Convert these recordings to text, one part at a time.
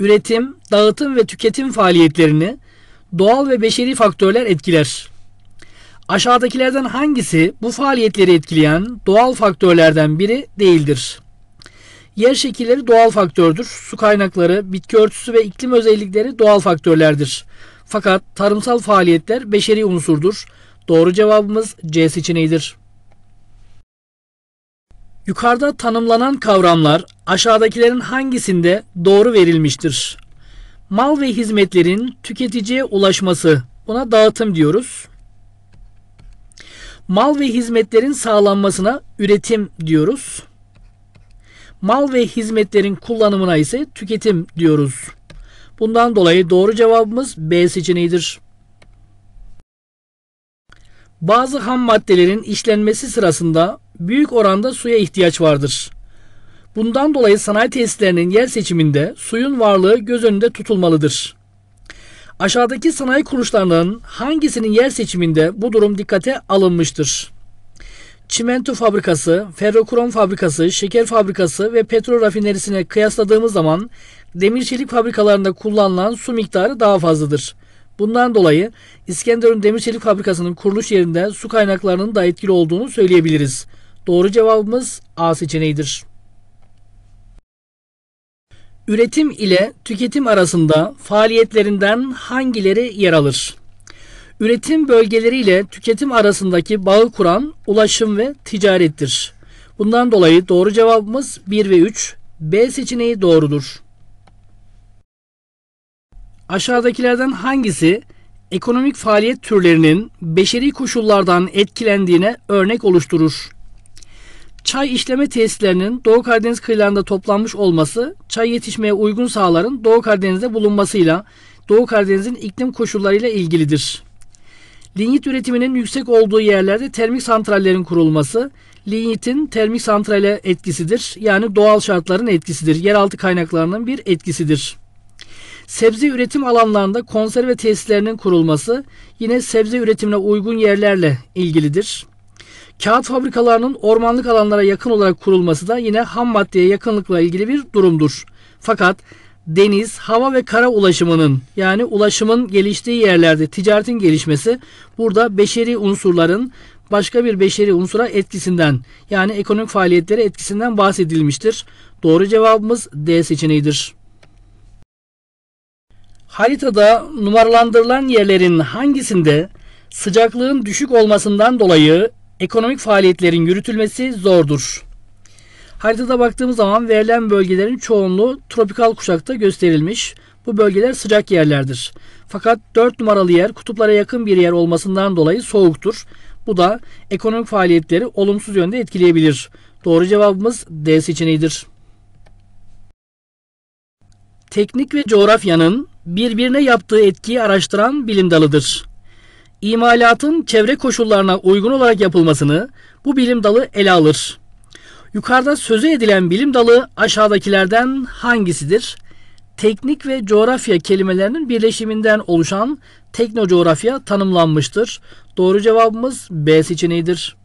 üretim, dağıtım ve tüketim faaliyetlerini doğal ve beşeri faktörler etkiler. Aşağıdakilerden hangisi bu faaliyetleri etkileyen doğal faktörlerden biri değildir? Yer şekilleri doğal faktördür. Su kaynakları, bitki örtüsü ve iklim özellikleri doğal faktörlerdir. Fakat tarımsal faaliyetler beşeri unsurdur. Doğru cevabımız C seçeneğidir. Yukarıda tanımlanan kavramlar aşağıdakilerin hangisinde doğru verilmiştir? Mal ve hizmetlerin tüketiciye ulaşması. Buna dağıtım diyoruz. Mal ve hizmetlerin sağlanmasına üretim diyoruz. Mal ve hizmetlerin kullanımına ise tüketim diyoruz. Bundan dolayı doğru cevabımız B seçeneğidir. Bazı ham maddelerin işlenmesi sırasında büyük oranda suya ihtiyaç vardır. Bundan dolayı sanayi tesislerinin yer seçiminde suyun varlığı göz önünde tutulmalıdır. Aşağıdaki sanayi kuruluşlarının hangisinin yer seçiminde bu durum dikkate alınmıştır? Çimento fabrikası, ferrokrom fabrikası, şeker fabrikası ve petrol rafinerisine kıyasladığımız zaman demir çelik fabrikalarında kullanılan su miktarı daha fazladır. Bundan dolayı İskenderun Demir Çelik Fabrikası'nın kuruluş yerinde su kaynaklarının da etkili olduğunu söyleyebiliriz. Doğru cevabımız A seçeneğidir. Üretim ile tüketim arasında faaliyetlerinden hangileri yer alır? Üretim bölgeleri ile tüketim arasındaki bağı kuran ulaşım ve ticarettir. Bundan dolayı doğru cevabımız 1 ve 3. B seçeneği doğrudur. Aşağıdakilerden hangisi ekonomik faaliyet türlerinin beşeri koşullardan etkilendiğine örnek oluşturur? Çay işleme tesislerinin Doğu Karadeniz kıyılarında toplanmış olması, çay yetişmeye uygun sahaların Doğu Karadeniz'de bulunmasıyla, Doğu Karadeniz'in iklim koşullarıyla ilgilidir. Linyit üretiminin yüksek olduğu yerlerde termik santrallerin kurulması, linyitin termik santrale etkisidir. Yani doğal şartların etkisidir. Yeraltı kaynaklarının bir etkisidir. Sebze üretim alanlarında konserve tesislerinin kurulması yine sebze üretimine uygun yerlerle ilgilidir. Kağıt fabrikalarının ormanlık alanlara yakın olarak kurulması da yine ham maddeye yakınlıkla ilgili bir durumdur. Fakat deniz, hava ve kara ulaşımının yani ulaşımın geliştiği yerlerde ticaretin gelişmesi burada beşeri unsurların başka bir beşeri unsura etkisinden yani ekonomik faaliyetlere etkisinden bahsedilmiştir. Doğru cevabımız D seçeneğidir. Haritada numaralandırılan yerlerin hangisinde sıcaklığın düşük olmasından dolayı ekonomik faaliyetlerin yürütülmesi zordur. Haritada baktığımız zaman verilen bölgelerin çoğunluğu tropikal kuşakta gösterilmiş. Bu bölgeler sıcak yerlerdir. Fakat 4 numaralı yer kutuplara yakın bir yer olmasından dolayı soğuktur. Bu da ekonomik faaliyetleri olumsuz yönde etkileyebilir. Doğru cevabımız D seçeneğidir. Teknik ve coğrafyanın birbirine yaptığı etkiyi araştıran bilim dalıdır imalatın çevre koşullarına uygun olarak yapılmasını bu bilim dalı ele alır. Yukarıda sözü edilen bilim dalı aşağıdakilerden hangisidir? Teknik ve coğrafya kelimelerinin birleşiminden oluşan teknocoğrafya tanımlanmıştır. Doğru cevabımız B seçeneğidir.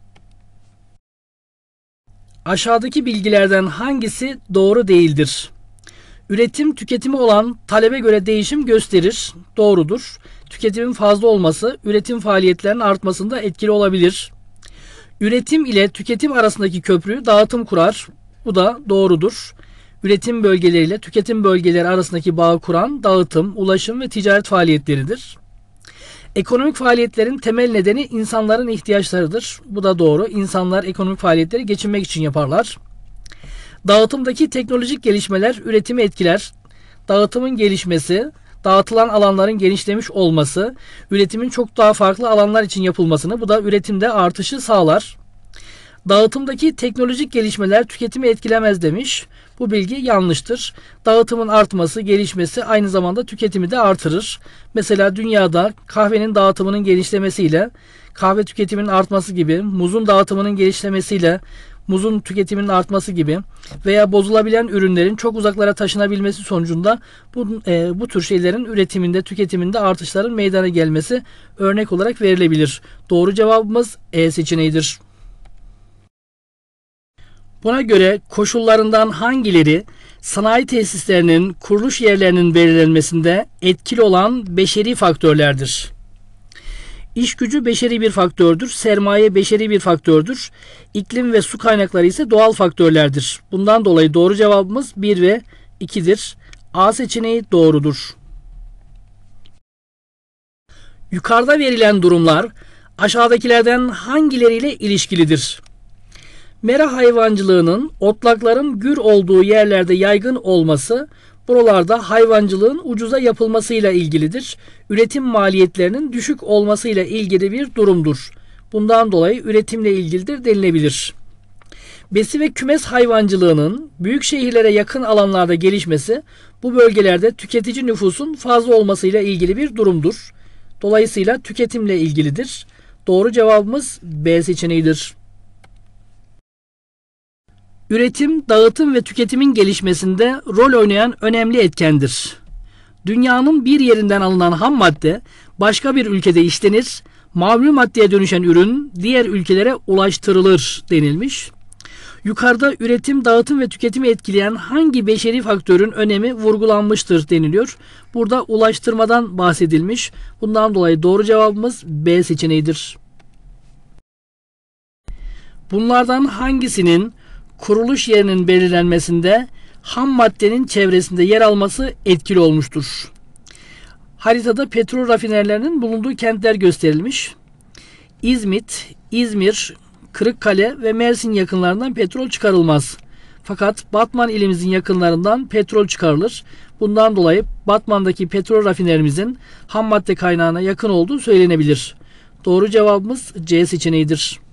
Aşağıdaki bilgilerden hangisi doğru değildir? Üretim tüketimi olan talebe göre değişim gösterir. Doğrudur. Tüketimin fazla olması üretim faaliyetlerinin artmasında etkili olabilir. Üretim ile tüketim arasındaki köprüyü dağıtım kurar. Bu da doğrudur. Üretim bölgeleriyle tüketim bölgeleri arasındaki bağı kuran dağıtım, ulaşım ve ticaret faaliyetleridir. Ekonomik faaliyetlerin temel nedeni insanların ihtiyaçlarıdır. Bu da doğru. İnsanlar ekonomik faaliyetleri geçinmek için yaparlar. Dağıtımdaki teknolojik gelişmeler üretimi etkiler. Dağıtımın gelişmesi, dağıtılan alanların genişlemiş olması, üretimin çok daha farklı alanlar için yapılmasını, bu da üretimde artışı sağlar. Dağıtımdaki teknolojik gelişmeler tüketimi etkilemez demiş. Bu bilgi yanlıştır. Dağıtımın artması, gelişmesi aynı zamanda tüketimi de artırır. Mesela dünyada kahvenin dağıtımının genişlemesiyle kahve tüketiminin artması gibi muzun dağıtımının genişlemesiyle muzun tüketiminin artması gibi veya bozulabilen ürünlerin çok uzaklara taşınabilmesi sonucunda bu, e, bu tür şeylerin üretiminde, tüketiminde artışların meydana gelmesi örnek olarak verilebilir. Doğru cevabımız E seçeneğidir. Buna göre koşullarından hangileri sanayi tesislerinin kuruluş yerlerinin belirlenmesinde etkili olan beşeri faktörlerdir? İş gücü beşeri bir faktördür, sermaye beşeri bir faktördür, iklim ve su kaynakları ise doğal faktörlerdir. Bundan dolayı doğru cevabımız 1 ve 2'dir. A seçeneği doğrudur. Yukarıda verilen durumlar aşağıdakilerden hangileriyle ilişkilidir? Mera hayvancılığının otlakların gür olduğu yerlerde yaygın olması buralarda hayvancılığın ucuza yapılmasıyla ilgilidir. Üretim maliyetlerinin düşük olmasıyla ilgili bir durumdur. Bundan dolayı üretimle ilgilidir denilebilir. Besi ve kümes hayvancılığının büyük şehirlere yakın alanlarda gelişmesi bu bölgelerde tüketici nüfusun fazla olmasıyla ilgili bir durumdur. Dolayısıyla tüketimle ilgilidir. Doğru cevabımız B seçeneğidir. Üretim, dağıtım ve tüketimin gelişmesinde rol oynayan önemli etkendir. Dünyanın bir yerinden alınan ham madde başka bir ülkede işlenir, mavi maddeye dönüşen ürün diğer ülkelere ulaştırılır denilmiş. Yukarıda üretim, dağıtım ve tüketimi etkileyen hangi beşeri faktörün önemi vurgulanmıştır deniliyor. Burada ulaştırmadan bahsedilmiş. Bundan dolayı doğru cevabımız B seçeneğidir. Bunlardan hangisinin kuruluş yerinin belirlenmesinde ham maddenin çevresinde yer alması etkili olmuştur. Haritada petrol rafinerlerinin bulunduğu kentler gösterilmiş. İzmit, İzmir, Kırıkkale ve Mersin yakınlarından petrol çıkarılmaz. Fakat Batman ilimizin yakınlarından petrol çıkarılır. Bundan dolayı Batman'daki petrol rafinerimizin ham madde kaynağına yakın olduğu söylenebilir. Doğru cevabımız C seçeneğidir.